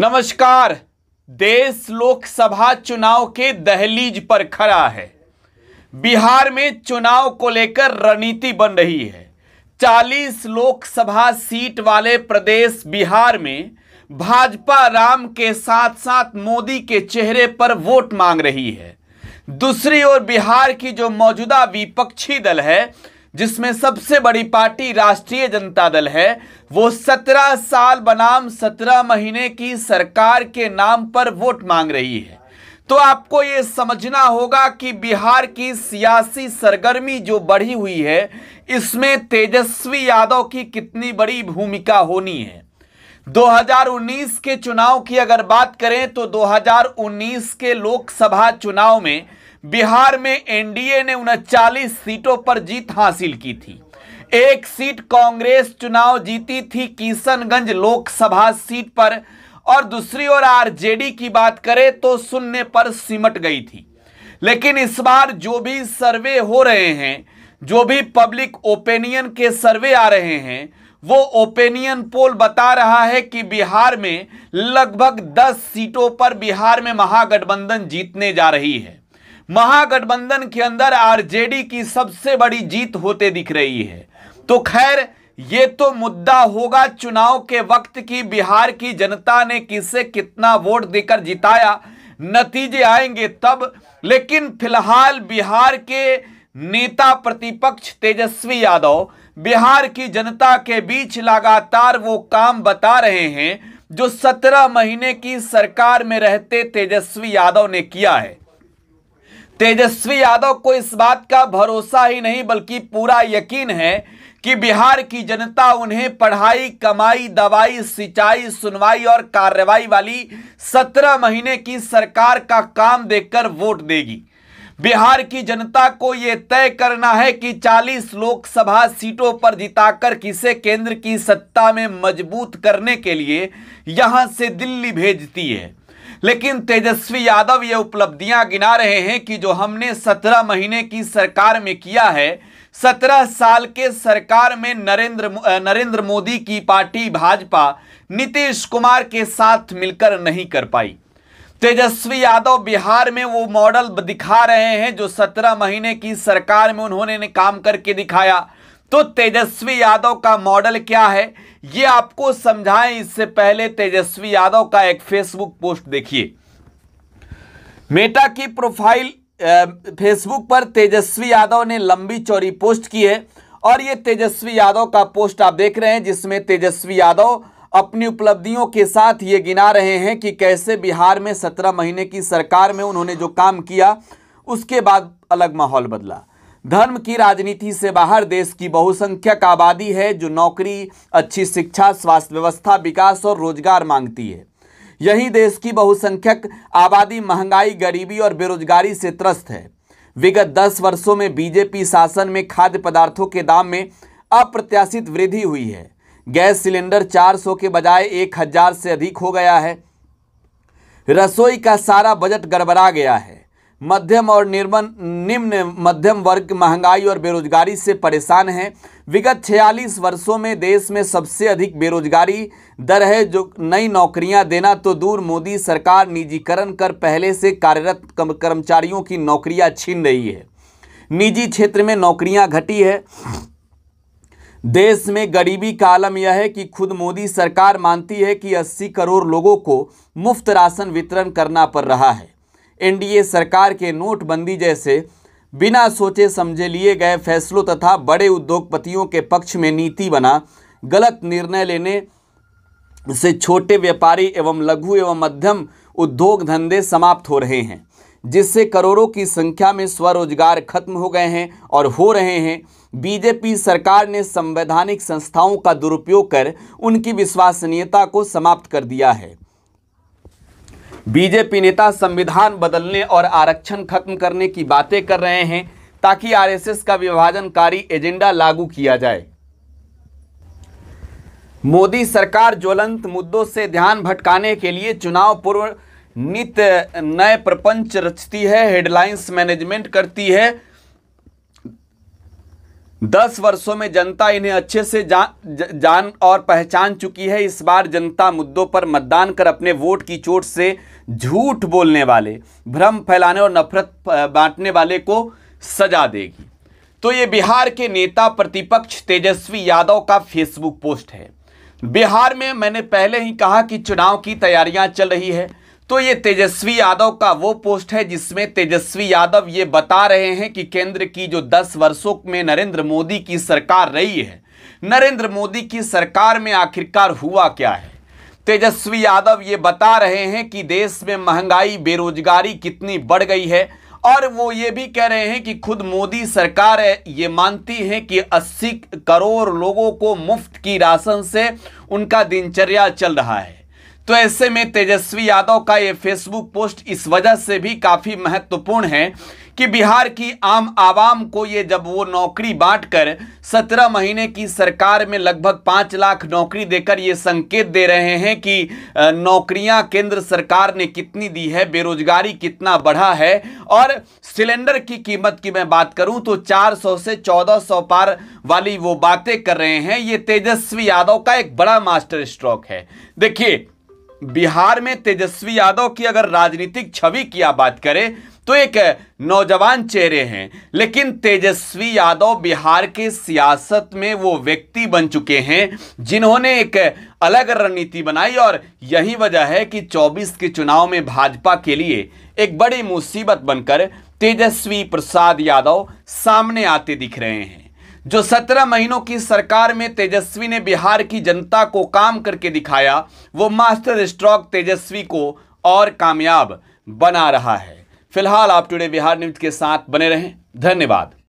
नमस्कार देश लोकसभा चुनाव के दहलीज पर खड़ा है बिहार में चुनाव को लेकर रणनीति बन रही है 40 लोकसभा सीट वाले प्रदेश बिहार में भाजपा राम के साथ साथ मोदी के चेहरे पर वोट मांग रही है दूसरी ओर बिहार की जो मौजूदा विपक्षी दल है जिसमें सबसे बड़ी पार्टी राष्ट्रीय जनता दल है वो सत्रह साल बनाम सत्रह महीने की सरकार के नाम पर वोट मांग रही है तो आपको ये समझना होगा कि बिहार की सियासी सरगर्मी जो बढ़ी हुई है इसमें तेजस्वी यादव की कितनी बड़ी भूमिका होनी है 2019 के चुनाव की अगर बात करें तो 2019 के लोकसभा चुनाव में बिहार में एनडीए ने उनचालीस सीटों पर जीत हासिल की थी एक सीट कांग्रेस चुनाव जीती थी किशनगंज लोकसभा सीट पर और दूसरी ओर आरजेडी की बात करें तो शून्य पर सिमट गई थी लेकिन इस बार जो भी सर्वे हो रहे हैं जो भी पब्लिक ओपिनियन के सर्वे आ रहे हैं वो ओपिनियन पोल बता रहा है कि बिहार में लगभग 10 सीटों पर बिहार में महागठबंधन जीतने जा रही है महागठबंधन के अंदर आरजेडी की सबसे बड़ी जीत होते दिख रही है तो खैर ये तो मुद्दा होगा चुनाव के वक्त की बिहार की जनता ने किसे कितना वोट देकर जिताया नतीजे आएंगे तब लेकिन फिलहाल बिहार के नेता प्रतिपक्ष तेजस्वी यादव बिहार की जनता के बीच लगातार वो काम बता रहे हैं जो सत्रह महीने की सरकार में रहते तेजस्वी यादव ने किया है तेजस्वी यादव को इस बात का भरोसा ही नहीं बल्कि पूरा यकीन है कि बिहार की जनता उन्हें पढ़ाई कमाई दवाई सिंचाई सुनवाई और कार्रवाई वाली सत्रह महीने की सरकार का काम देखकर वोट देगी बिहार की जनता को ये तय करना है कि 40 लोकसभा सीटों पर जिताकर किसे केंद्र की सत्ता में मजबूत करने के लिए यहां से दिल्ली भेजती है लेकिन तेजस्वी यादव ये उपलब्धियां गिना रहे हैं कि जो हमने सत्रह महीने की सरकार में किया है सत्रह साल के सरकार में नरेंद्र नरेंद्र मोदी की पार्टी भाजपा नीतीश कुमार के साथ मिलकर नहीं कर पाई तेजस्वी यादव बिहार में वो मॉडल दिखा रहे हैं जो सत्रह महीने की सरकार में उन्होंने काम करके दिखाया तो तेजस्वी यादव का मॉडल क्या है ये आपको समझाएं इससे पहले तेजस्वी यादव का एक फेसबुक पोस्ट देखिए मेटा की प्रोफाइल फेसबुक पर तेजस्वी यादव ने लंबी चौड़ी पोस्ट की है और ये तेजस्वी यादव का पोस्ट आप देख रहे हैं जिसमें तेजस्वी यादव अपनी उपलब्धियों के साथ ये गिना रहे हैं कि कैसे बिहार में सत्रह महीने की सरकार में उन्होंने जो काम किया उसके बाद अलग माहौल बदला धर्म की राजनीति से बाहर देश की बहुसंख्यक आबादी है जो नौकरी अच्छी शिक्षा स्वास्थ्य व्यवस्था विकास और रोजगार मांगती है यही देश की बहुसंख्यक आबादी महंगाई गरीबी और बेरोजगारी से त्रस्त है विगत दस वर्षों में बीजेपी शासन में खाद्य पदार्थों के दाम में अप्रत्याशित वृद्धि हुई है गैस सिलेंडर 400 के बजाय 1000 से अधिक हो गया है रसोई का सारा बजट गड़बड़ा गया है मध्यम और निर्मन निम्न मध्यम वर्ग महंगाई और बेरोजगारी से परेशान हैं विगत 46 वर्षों में देश में सबसे अधिक बेरोजगारी दर है जो नई नौकरियां देना तो दूर मोदी सरकार निजीकरण कर पहले से कार्यरत कर्मचारियों की नौकरियां छीन रही है निजी क्षेत्र में नौकरियां घटी है देश में गरीबी का आलम यह है कि खुद मोदी सरकार मानती है कि अस्सी करोड़ लोगों को मुफ्त राशन वितरण करना पड़ रहा है एनडीए सरकार के नोटबंदी जैसे बिना सोचे समझे लिए गए फैसलों तथा बड़े उद्योगपतियों के पक्ष में नीति बना गलत निर्णय लेने से छोटे व्यापारी एवं लघु एवं मध्यम उद्योग धंधे समाप्त हो रहे हैं जिससे करोड़ों की संख्या में स्वरोजगार खत्म हो गए हैं और हो रहे हैं बीजेपी सरकार ने संवैधानिक संस्थाओं का दुरुपयोग कर उनकी विश्वसनीयता को समाप्त कर दिया है बीजेपी नेता संविधान बदलने और आरक्षण खत्म करने की बातें कर रहे हैं ताकि आरएसएस का विभाजनकारी एजेंडा लागू किया जाए मोदी सरकार ज्वलंत मुद्दों से ध्यान भटकाने के लिए चुनाव पूर्व नित नए प्रपंच रचती है हेडलाइंस मैनेजमेंट करती है दस वर्षों में जनता इन्हें अच्छे से जा, जान और पहचान चुकी है इस बार जनता मुद्दों पर मतदान कर अपने वोट की चोट से झूठ बोलने वाले भ्रम फैलाने और नफरत बांटने वाले को सजा देगी तो ये बिहार के नेता प्रतिपक्ष तेजस्वी यादव का फेसबुक पोस्ट है बिहार में मैंने पहले ही कहा कि चुनाव की तैयारियां चल रही है तो ये तेजस्वी यादव का वो पोस्ट है जिसमें तेजस्वी यादव ये बता रहे हैं कि केंद्र की जो 10 वर्षों में नरेंद्र मोदी की सरकार रही है नरेंद्र मोदी की सरकार में आखिरकार हुआ क्या है तेजस्वी यादव ये बता रहे हैं कि देश में महंगाई बेरोजगारी कितनी बढ़ गई है और वो ये भी कह रहे हैं कि खुद मोदी सरकार ये मानती है कि 80 करोड़ लोगों को मुफ्त की राशन से उनका दिनचर्या चल रहा है तो ऐसे में तेजस्वी यादव का ये फेसबुक पोस्ट इस वजह से भी काफ़ी महत्वपूर्ण है कि बिहार की आम आवाम को ये जब वो नौकरी बांटकर सत्रह महीने की सरकार में लगभग पाँच लाख नौकरी देकर ये संकेत दे रहे हैं कि नौकरियां केंद्र सरकार ने कितनी दी है बेरोजगारी कितना बढ़ा है और सिलेंडर की कीमत की मैं बात करूं तो 400 से 1400 पार वाली वो बातें कर रहे हैं ये तेजस्वी यादव का एक बड़ा मास्टर स्ट्रोक है देखिए बिहार में तेजस्वी यादव की अगर राजनीतिक छवि की आप बात करें तो एक नौजवान चेहरे हैं लेकिन तेजस्वी यादव बिहार के सियासत में वो व्यक्ति बन चुके हैं जिन्होंने एक अलग रणनीति बनाई और यही वजह है कि 24 के चुनाव में भाजपा के लिए एक बड़ी मुसीबत बनकर तेजस्वी प्रसाद यादव सामने आते दिख रहे हैं जो सत्रह महीनों की सरकार में तेजस्वी ने बिहार की जनता को काम करके दिखाया वो मास्टर स्ट्रोक तेजस्वी को और कामयाब बना रहा है फिलहाल आप टुडे बिहार न्यूज के साथ बने रहें धन्यवाद